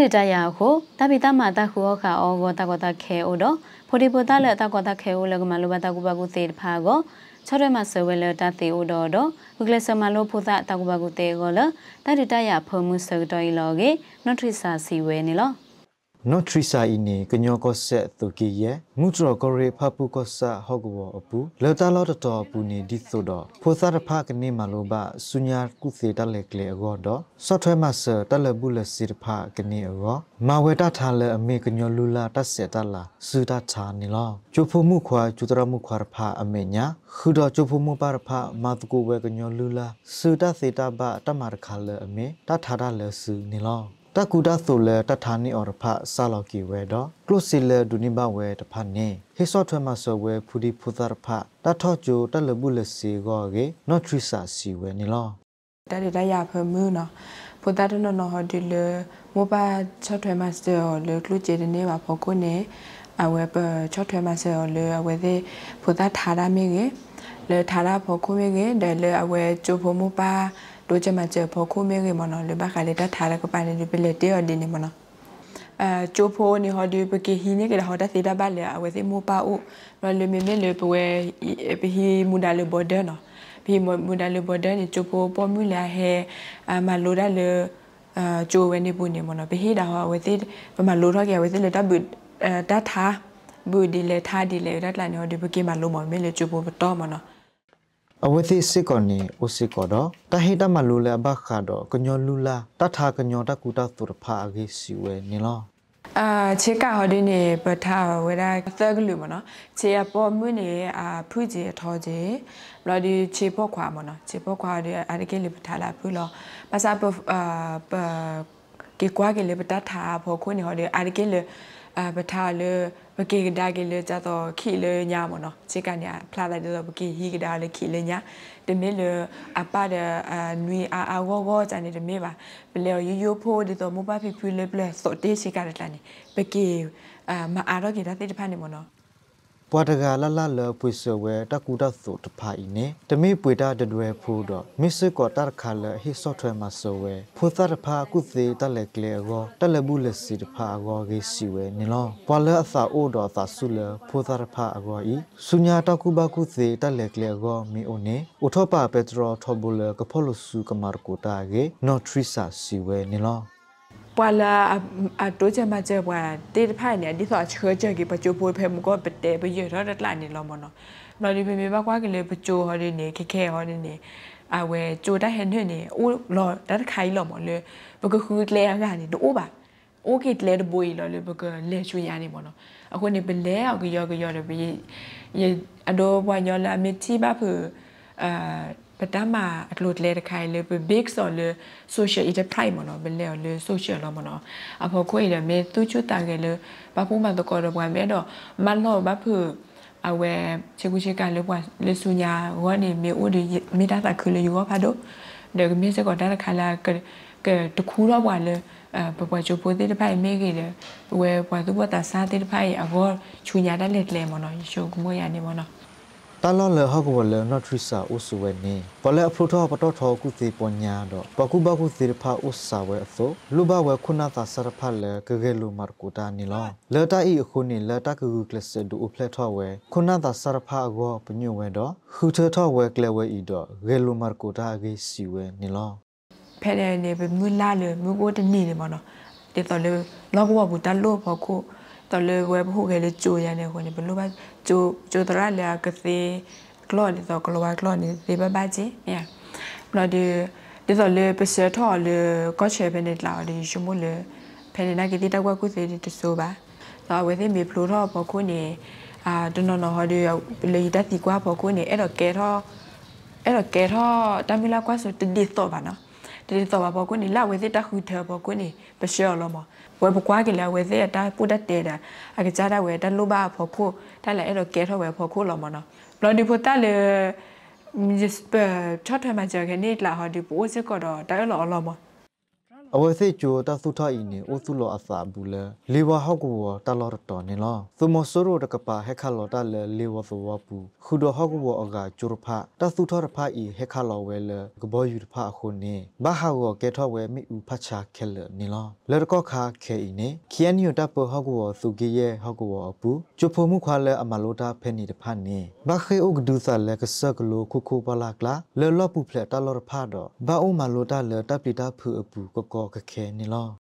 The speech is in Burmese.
တတရာကိုတပိတမတာခုအခါဩကိုတကောတခဲဩတော့ဖိုဒီပိုတလက်တကောတခဲဩလကမလိုဘတကူဘကူသေးတဖာကိုချောရမဆွေဝဲလတသေဩတော့တော့ဂလဆမလိုဖုသတကူဘကူသေးကိုလတတတရာဖုံမှုဆောက်တော်ဤလောကေနော့ထရိစာစီဝဲနေလောနော့ထရီစာအီနီကညောကောဆက်သူကီယဲမုထရကောရေဖပုကောဆာဟော့ကဘောအပူလော်တာလော်တတော်ပူနေဒီဆိုတော့ဖိုစာတဖကနေမလိုဘဆုညာကုစေတလက်ကလေအောတော့ဆော့ထွဲမဆာတလဘူးလစီတဖကနေအောမဝေတထာလအမေကညောလူလာတဆက်တလာစူတချာနေလောကျုဖမှုခွာကျုတရမှုခွာဖအမေညာခူတော်ကျုဖမှုပါဖမာတကိုဝဲကညောလူလာစူတစေတဘတမရခါလအမေတထာတလစူနေလောတကူဒဆိုလဲတထာနီအော်ဖာဆာလောကီဝဲတော့ကလုစီလဲဒူနီဘဝဲတဖာနေဟေဆော့ထွဲမဆော့ဝဲဖူဒီဖူသရဖာတထော့ဂျိုတလဘူးလစီကောကေနော့ထရီဆာစီဝဲနီလောတရီလာရဖမူနော်ဖူဒါဒနော်ဟဒီလဲမိုဘိုင်းချော့ထွဲမဆော့လဲကလုချေဒနေပါဖို့ကိုနေအဝဲပချော့ထွဲမဆော့လဲအဝဲသေးဖူဒါထာရမင်းကေလဲထာရဖို့ကိုမင်းကေဒဲလဲအဝဲဂျိုဖို့မူပါတို့ချမချေဖို့ခုမေကေမနော်လေဘခါလေတထားလကပန်လေပလေတေော်ဒီနေမနော်အဲချိုဖိုနေဟောဒီပကေဟီနေကေဟောတသေတာပါလေအဝဲစီမောပါဦးရလေမေမေလေပဝဲပဟီမူဒါလေဘော်ဒနော်ပဟီမူဒါလေဘော်ဒနေချိုဖိုပေါ်မူလာဟဲအမလိုဒါလေအချိုဝဲနေပူနေမနော်ပဟီဒါဟောဝဲစီပမလိုတော့ကေဝဲစီလေတပ်အဲတထားဘူဒီလေထားဒီလေရတ်လာနေဟောဒီပကေမလိုမမေလေချိုဖိုတော်မနော်အဝသိစစ်ကောနေဥစစ်ကောတော့တဟိတမလူလဘခါတော့ကညောလူလာတထာကညောတကူတသူရဖာကြီးစီဝဲနေလောအာချေကဟော်ဒီနေပထာဝေရာသက်ကလူမနော်ချေရပေါ်မွနေအာဖူကြီးအထောကြီးဘလဒီချေပေါ်ခွာမနော်ချေပေါ်ခွာတဲ့အာရကေလပထာလာဖူလောပါစာပအာကေကွာကေလပတာထာဖို့ခွနေဟော်ဒီအာရကေလပထာလေဘကေကဒါကလေးကြတော့ခီလေညာမနော်ချေကညာဖလာလိုက်တော့ဘကေဟီကဒါလေးခီလေညာတမေလအပဒအနွေအာအဝဝကြနေတမေပါဘလေရိုးရိုးဖိုးဒီတော့မဘဖီဖူလေပလက်စောတေးချေကလည်းတန်နေဘကေအမအာရကေဒါတိတဖန်နေမနော်ဘွာတကလလလပွေဆဝဲတကူတသုတဖာဤနေတမိပွေတာတတွယ်ဖိုးတော့မစ်စကောတရခါလဟိဆော့ထွဲမှာဆဝဲဖိုသတဖာကုသေးတလက်ကလေရောတလက်ဘူးလက်စီတဖာရောကေစီဝဲနေလောဘွာလအစာအိုတော်သာဆုလဖိုသတဖာရောဤဆုညာတကူဘကုသေးတလက်ကလေရောမီအိုနေဥထောပပက်ထရောထောဘူလကဖောလစုကမာကိုတာကေနော်ထရီစာစီဝဲနေလောပလာအတိုးချမချေပွာတေတဖိုင်နေဒီဆိုအချေချေကိပချိုပွေဖဲမကောပတေပရရတ်လာနေလောမနောနော်ဒီပေမေဘကွာကလေးပချိုဟောဒီနေခဲခဲဟောဒီနေအဝဲကြိုတက်ဟန်ထွနေအိုးလော်တက်ခိုင်လောမလေဘကခုလေရကနေတိုးပါโอเคเลดบอยลอเลยบกเลช่วยยานี่บ่เนาะอะคนนี่เป็นแล้วก็ยอก็ยอเลยไปยออโดบอยยอละมิติบะผืออ่าပတမအလိုတလဲတခိုင်လေ big so le social ite prime no bele le social lo no အဖို့ခွေလေမေသူချူတာကလေးဘာဖို့မတော့ကောဘွားမဲတော့မလောဘာဖို့အဝဲချေကူချေကလေဘွားလေဆူညာဝနေမေဦးဒီမေတာတာခလေယောဖာတော့ဒေမေစကောတာခလာကကတခုတော့ဘွားလေပပချိုပိုတိတဖိုင်မေကေလေဝဲဘွားသူဘတာစားတိတဖိုင်အဘောချူညာတက်လက်လေမနော်ရှုံကမွေရနေမနော်တာလောလဟကဝလနထရစာဥစဝဲနေပလဲအဖုထောပတော်ထောကုစီပညာတော့ပကုဘကုစီဖာဥစာဝဲအစို့လူဘဝဲခုနာသာစရဖလဲဂဂေလူမာကူတာနီလောလတာဤအခုနေလတာကူကလစ်ဒူဖလက်ထောဝဲခုနာသာစရဖအကောပညွဝဲတော့ခူထထောဝဲကလဝဲဤတော့ဂေလူမာကူတာဂေစီဝဲနီလောဖဲတယ်နေဘငွလာလေငွကိုတနေလေမနော်တေတော်လေလောက်ဝဘူတလို့ဖို့ကိုတလေဝဲဘိုကလေးကြိုရနေခွနေဘလို့ပါကြိုကြိုတရလာကစီကလော်နေတော့ကလော်ဝါကလော်နေဒီဘဘာကြီးမြတ်ဘလို့ဒီဒီတော့လေပစထော်လေကောချေဘနေလာလေရှမလေဖယ်နေတာကတိတကွက်ကုစီတဆိုပါတော့ဝေသိမီဖလိုတော့ပေါ်ခုနေအာတနော်နော်ဟောဒီရောက်လေတက်စီကွာပေါ်ခုနေအဲ့တော့ကဲတော့အဲ့တော့ကဲတော့တမီလာကွာဆိုတဒီတော့ပါနော်တတိတော်ပါဘောကွနေလာဝဲစစ်တခုထဲဘောကွနေပရှော်လောမဝဲဘကွာကလာဝဲစစ်အတားပုတ်တဲတာအကကြတာဝဲတလို့ပါဖို့ခိုတာလဲအဲ့တော့ကဲထောဝဲဖို့ခိုလောမနော်ဘလော်ဒီဖို့တာလဲမြစ်ပချတ်ထမကြကနေလာဟာဒီပိုးစစ်ကတော့တိုင်လောလောမအဝစေချိုတသုထဤနေအိုစုလောအစာဘူးလေလေဝဟောက်ကိုတလောတော်နေလောသမဆရိုတကပါဟက်ခလောတလေလေဝသဝပူခုဒဟောက်ကိုအကကျုရဖတသုထရဖဤဟက်ခလောဝဲလေကဘောယူဖအခုနေမဟာကိုကေထောဝဲမိဥဖချခဲလနေလောလေတကောခါခဲဤနေခီယန်ညတပဟောက်ကိုစုကေရဲ့ဟောက်ကိုအပူကျဖို့မှုခွာလေအမလောတာဖဲနေတဖနေဘခေဥကဒုစလေကဆကလောခုခုပလာကလာလေလောပူဖလက်တလောရဖတော့ဘာအုံမလောတာလေတပိတာဖူအပူကော cái khe nilo